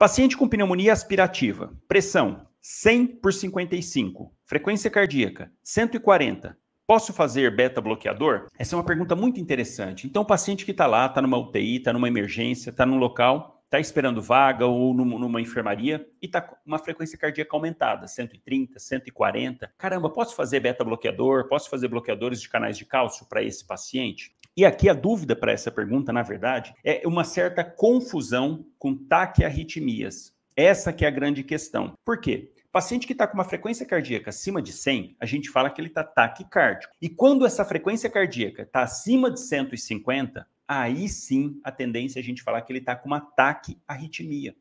Paciente com pneumonia aspirativa, pressão 100 por 55, frequência cardíaca 140. Posso fazer beta bloqueador? Essa é uma pergunta muito interessante. Então, o paciente que está lá, está numa UTI, está numa emergência, está num local, está esperando vaga ou numa, numa enfermaria e está com uma frequência cardíaca aumentada, 130, 140. Caramba, posso fazer beta bloqueador? Posso fazer bloqueadores de canais de cálcio para esse paciente? E aqui a dúvida para essa pergunta, na verdade, é uma certa confusão com taquiarritmias. Essa que é a grande questão. Por quê? Paciente que está com uma frequência cardíaca acima de 100, a gente fala que ele está taquicárdico. E quando essa frequência cardíaca está acima de 150, aí sim a tendência é a gente falar que ele está com uma taquiarritmia.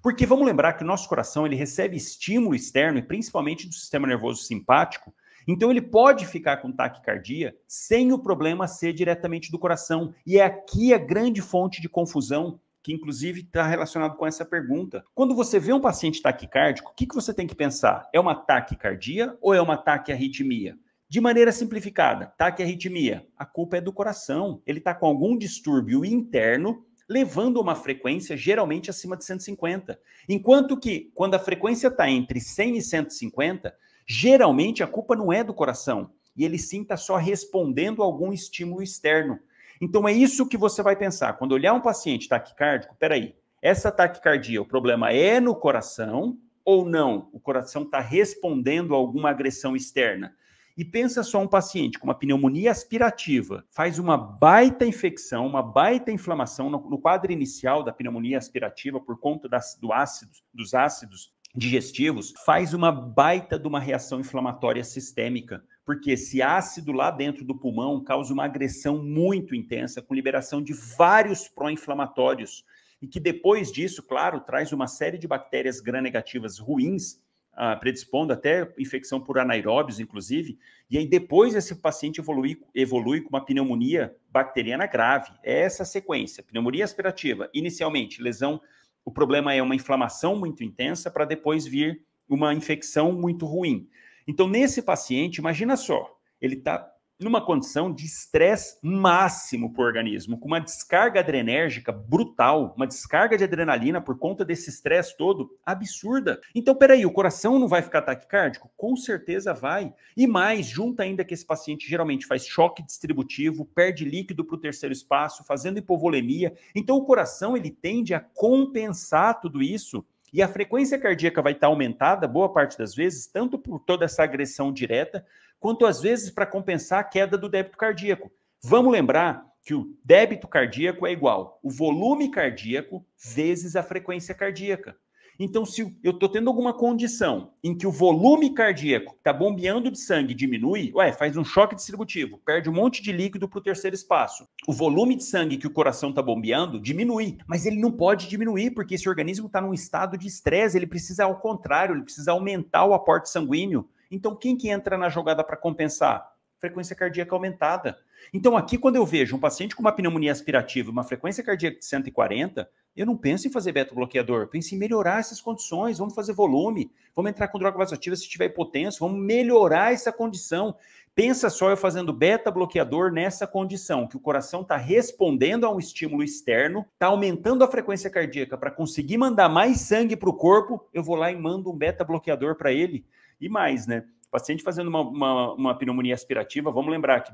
Porque vamos lembrar que o nosso coração ele recebe estímulo externo e principalmente do sistema nervoso simpático então ele pode ficar com taquicardia sem o problema ser diretamente do coração. E é aqui a grande fonte de confusão que inclusive está relacionado com essa pergunta. Quando você vê um paciente taquicárdico, o que, que você tem que pensar? É uma taquicardia ou é uma taquiarritmia? De maneira simplificada, taquiarritmia, a culpa é do coração. Ele está com algum distúrbio interno, levando uma frequência geralmente acima de 150. Enquanto que, quando a frequência está entre 100 e 150, Geralmente a culpa não é do coração e ele sim está só respondendo a algum estímulo externo. Então é isso que você vai pensar. Quando olhar um paciente taquicárdico, peraí, essa taquicardia, o problema é no coração ou não? O coração está respondendo a alguma agressão externa. E pensa só um paciente com uma pneumonia aspirativa, faz uma baita infecção, uma baita inflamação no, no quadro inicial da pneumonia aspirativa por conta das, do ácido, dos ácidos digestivos, faz uma baita de uma reação inflamatória sistêmica, porque esse ácido lá dentro do pulmão causa uma agressão muito intensa, com liberação de vários pró-inflamatórios, e que depois disso, claro, traz uma série de bactérias gram-negativas ruins, ah, predispondo até infecção por anaeróbios, inclusive, e aí depois esse paciente evolui, evolui com uma pneumonia bacteriana grave. É essa sequência, pneumonia aspirativa, inicialmente lesão o problema é uma inflamação muito intensa para depois vir uma infecção muito ruim. Então, nesse paciente, imagina só, ele está numa condição de estresse máximo para o organismo, com uma descarga adrenérgica brutal, uma descarga de adrenalina por conta desse estresse todo absurda. Então, peraí, o coração não vai ficar taquicárdico? Com certeza vai. E mais, junta ainda que esse paciente geralmente faz choque distributivo, perde líquido para o terceiro espaço, fazendo hipovolemia. Então, o coração ele tende a compensar tudo isso e a frequência cardíaca vai estar tá aumentada, boa parte das vezes, tanto por toda essa agressão direta, quanto às vezes para compensar a queda do débito cardíaco. Vamos lembrar que o débito cardíaco é igual o volume cardíaco vezes a frequência cardíaca. Então, se eu estou tendo alguma condição em que o volume cardíaco que está bombeando de sangue diminui, ué, faz um choque distributivo, perde um monte de líquido para o terceiro espaço. O volume de sangue que o coração está bombeando diminui, mas ele não pode diminuir porque esse organismo está num estado de estresse, ele precisa ao contrário, ele precisa aumentar o aporte sanguíneo. Então, quem que entra na jogada para compensar? Frequência cardíaca aumentada. Então, aqui, quando eu vejo um paciente com uma pneumonia aspirativa uma frequência cardíaca de 140, eu não penso em fazer beta-bloqueador, penso em melhorar essas condições, vamos fazer volume, vamos entrar com droga vasoativa se tiver hipotenso, vamos melhorar essa condição. Pensa só eu fazendo beta-bloqueador nessa condição, que o coração está respondendo a um estímulo externo, está aumentando a frequência cardíaca para conseguir mandar mais sangue para o corpo, eu vou lá e mando um beta-bloqueador para ele. E mais, né? Paciente fazendo uma, uma, uma pneumonia aspirativa, vamos lembrar que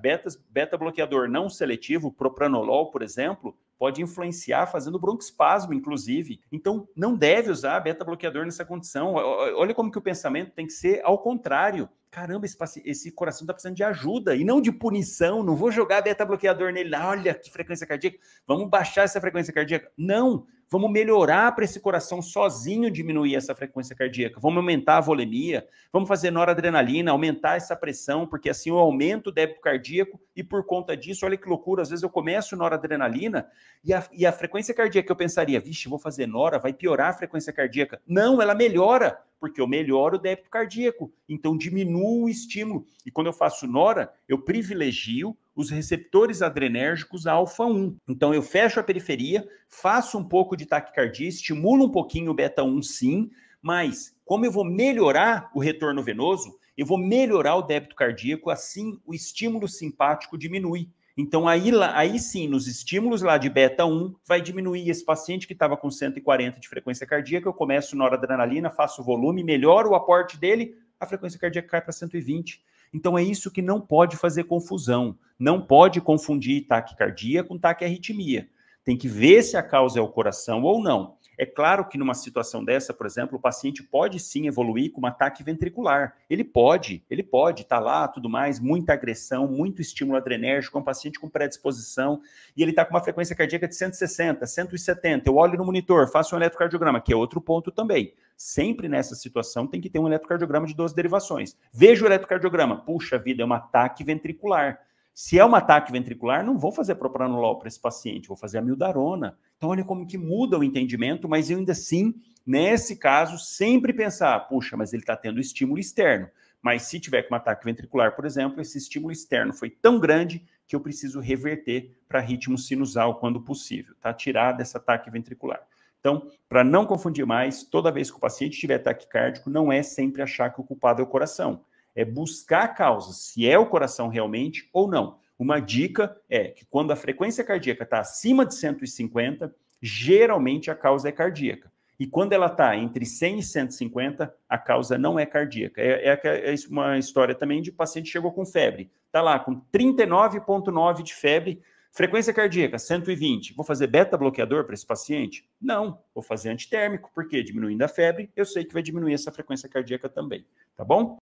beta-bloqueador não seletivo, propranolol, por exemplo, pode influenciar fazendo broncoespasmo, inclusive. Então, não deve usar beta-bloqueador nessa condição. Olha como que o pensamento tem que ser ao contrário. Caramba, esse, esse coração está precisando de ajuda e não de punição. Não vou jogar beta-bloqueador nele. Olha que frequência cardíaca. Vamos baixar essa frequência cardíaca. Não, Vamos melhorar para esse coração sozinho diminuir essa frequência cardíaca. Vamos aumentar a volemia, vamos fazer noradrenalina, aumentar essa pressão, porque assim eu aumento o débito cardíaco e por conta disso, olha que loucura, às vezes eu começo noradrenalina e a, e a frequência cardíaca eu pensaria, vixe, vou fazer nora, vai piorar a frequência cardíaca. Não, ela melhora, porque eu melhoro o débito cardíaco, então diminuo o estímulo. E quando eu faço nora, eu privilegio os receptores adrenérgicos alfa-1. Então eu fecho a periferia, faço um pouco de taquicardia, estimulo um pouquinho o beta-1 sim, mas como eu vou melhorar o retorno venoso, eu vou melhorar o débito cardíaco, assim o estímulo simpático diminui. Então, aí, aí sim, nos estímulos lá de beta 1, vai diminuir. Esse paciente que estava com 140 de frequência cardíaca, eu começo noradrenalina, faço o volume, melhoro o aporte dele, a frequência cardíaca cai para 120. Então é isso que não pode fazer confusão. Não pode confundir taquicardia com taquiarritmia. Tem que ver se a causa é o coração ou não. É claro que numa situação dessa, por exemplo, o paciente pode sim evoluir com um ataque ventricular. Ele pode, ele pode, tá lá, tudo mais, muita agressão, muito estímulo adrenérgico, é um paciente com predisposição e ele está com uma frequência cardíaca de 160, 170. Eu olho no monitor, faço um eletrocardiograma, que é outro ponto também. Sempre nessa situação tem que ter um eletrocardiograma de duas derivações. Vejo o eletrocardiograma, puxa vida, é um ataque ventricular. Se é um ataque ventricular, não vou fazer propranolol para esse paciente, vou fazer a mildarona. Então, olha como que muda o entendimento, mas eu ainda assim, nesse caso, sempre pensar, puxa, mas ele está tendo estímulo externo. Mas se tiver com um ataque ventricular, por exemplo, esse estímulo externo foi tão grande que eu preciso reverter para ritmo sinusal quando possível, tá? Tirar desse ataque ventricular. Então, para não confundir mais, toda vez que o paciente tiver ataque cardíaco, não é sempre achar que o culpado é o coração é buscar a causa, se é o coração realmente ou não. Uma dica é que quando a frequência cardíaca está acima de 150, geralmente a causa é cardíaca. E quando ela está entre 100 e 150, a causa não é cardíaca. É, é, é, é uma história também de paciente chegou com febre. Está lá com 39,9 de febre, frequência cardíaca 120. Vou fazer beta-bloqueador para esse paciente? Não, vou fazer antitérmico, porque diminuindo a febre, eu sei que vai diminuir essa frequência cardíaca também. Tá bom?